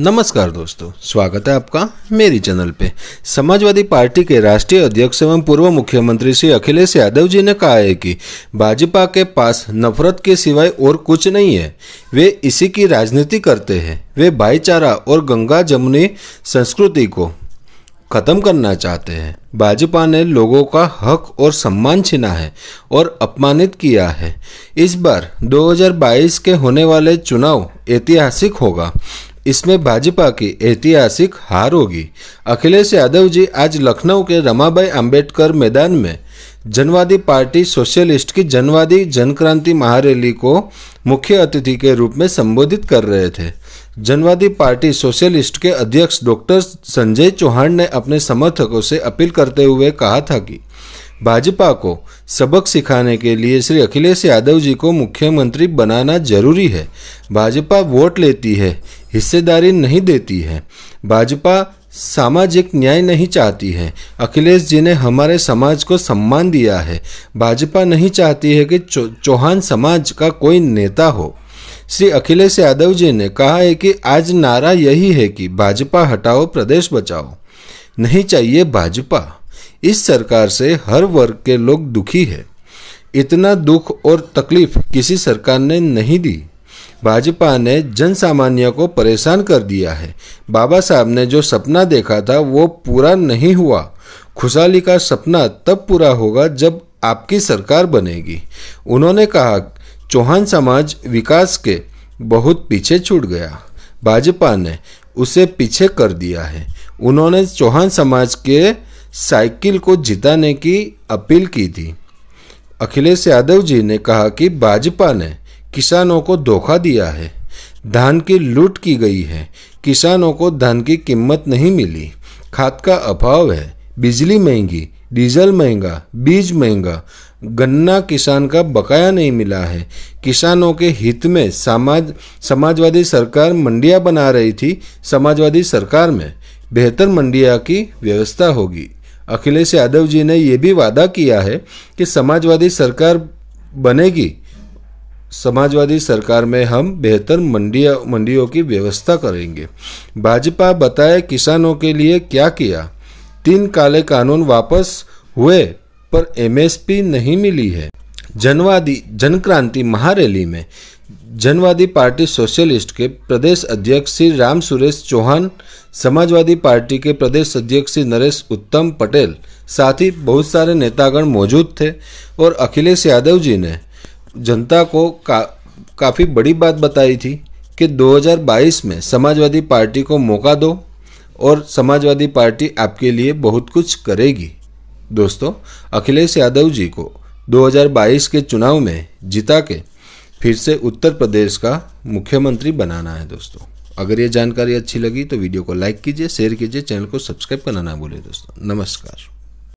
नमस्कार दोस्तों स्वागत है आपका मेरी चैनल पे समाजवादी पार्टी के राष्ट्रीय अध्यक्ष एवं पूर्व मुख्यमंत्री श्री अखिलेश यादव जी ने कहा है कि भाजपा के पास नफरत के सिवाय और कुछ नहीं है वे इसी की राजनीति करते हैं वे भाईचारा और गंगा जमुनी संस्कृति को खत्म करना चाहते हैं भाजपा ने लोगों का हक और सम्मान छीना है और अपमानित किया है इस बार 2022 के होने वाले चुनाव ऐतिहासिक होगा इसमें भाजपा की ऐतिहासिक हार होगी अखिलेश यादव जी आज लखनऊ के रमाबाई अंबेडकर मैदान में जनवादी पार्टी सोशलिस्ट की जनवादी जनक्रांति महारैली को मुख्य अतिथि के रूप में संबोधित कर रहे थे जनवादी पार्टी सोशलिस्ट के अध्यक्ष डॉक्टर संजय चौहान ने अपने समर्थकों से अपील करते हुए कहा था कि भाजपा को सबक सिखाने के लिए श्री अखिलेश यादव जी को मुख्यमंत्री बनाना जरूरी है भाजपा वोट लेती है हिस्सेदारी नहीं देती है भाजपा सामाजिक न्याय नहीं चाहती है अखिलेश जी ने हमारे समाज को सम्मान दिया है भाजपा नहीं चाहती है कि चौ, चौहान समाज का कोई नेता हो श्री अखिलेश यादव जी ने कहा है कि आज नारा यही है कि भाजपा हटाओ प्रदेश बचाओ नहीं चाहिए भाजपा इस सरकार से हर वर्ग के लोग दुखी है इतना दुख और तकलीफ किसी सरकार ने नहीं दी भाजपा ने जन सामान्य को परेशान कर दिया है बाबा साहब ने जो सपना देखा था वो पूरा नहीं हुआ खुशहाली का सपना तब पूरा होगा जब आपकी सरकार बनेगी उन्होंने कहा चौहान समाज विकास के बहुत पीछे छूट गया भाजपा ने उसे पीछे कर दिया है उन्होंने चौहान समाज के साइकिल को जिताने की अपील की थी अखिलेश यादव जी ने कहा कि भाजपा ने किसानों को धोखा दिया है धान की लूट की गई है किसानों को धान की कीमत नहीं मिली खाद का अभाव है बिजली महंगी डीजल महंगा बीज महंगा गन्ना किसान का बकाया नहीं मिला है किसानों के हित में समाज समाजवादी सरकार मंडियां बना रही थी समाजवादी सरकार में बेहतर मंडिया की व्यवस्था होगी अखिलेश यादव जी ने यह भी वादा किया है कि समाजवादी सरकार बनेगी समाजवादी सरकार में हम बेहतर मंडिया मंडियों की व्यवस्था करेंगे भाजपा बताए किसानों के लिए क्या किया तीन काले कानून वापस हुए पर एमएसपी नहीं मिली है जनवादी जनक्रांति महारैली में जनवादी पार्टी सोशलिस्ट के प्रदेश अध्यक्ष श्री राम सुरेश चौहान समाजवादी पार्टी के प्रदेश अध्यक्ष श्री नरेश उत्तम पटेल साथ ही बहुत सारे नेतागण मौजूद थे और अखिलेश यादव जी ने जनता को का, काफ़ी बड़ी बात बताई थी कि 2022 में समाजवादी पार्टी को मौका दो और समाजवादी पार्टी आपके लिए बहुत कुछ करेगी दोस्तों अखिलेश यादव जी को 2022 के चुनाव में जिता के फिर से उत्तर प्रदेश का मुख्यमंत्री बनाना है दोस्तों अगर ये जानकारी अच्छी लगी तो वीडियो को लाइक कीजिए शेयर कीजिए चैनल को सब्सक्राइब करना ना भूलें दोस्तों नमस्कार